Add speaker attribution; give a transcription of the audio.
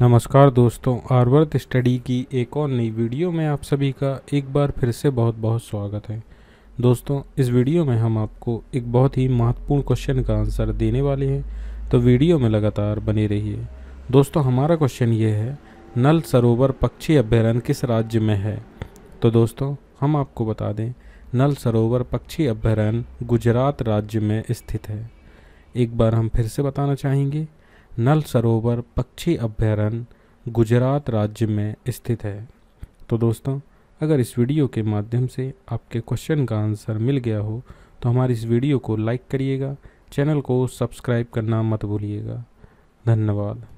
Speaker 1: नमस्कार दोस्तों आर्वर्थ स्टडी की एक और नई वीडियो में आप सभी का एक बार फिर से बहुत बहुत स्वागत है दोस्तों इस वीडियो में हम आपको एक बहुत ही महत्वपूर्ण क्वेश्चन का आंसर देने वाले हैं तो वीडियो में लगातार बने रहिए दोस्तों हमारा क्वेश्चन ये है नल सरोवर पक्षी अभ्यारण्य किस राज्य में है तो दोस्तों हम आपको बता दें नल सरोवर पक्षी अभ्यारण्य गुजरात राज्य में स्थित है एक बार हम फिर से बताना चाहेंगे नल सरोवर पक्षी अभ्यारण्य गुजरात राज्य में स्थित है तो दोस्तों अगर इस वीडियो के माध्यम से आपके क्वेश्चन का आंसर मिल गया हो तो हमारी इस वीडियो को लाइक करिएगा चैनल को सब्सक्राइब करना मत भूलिएगा धन्यवाद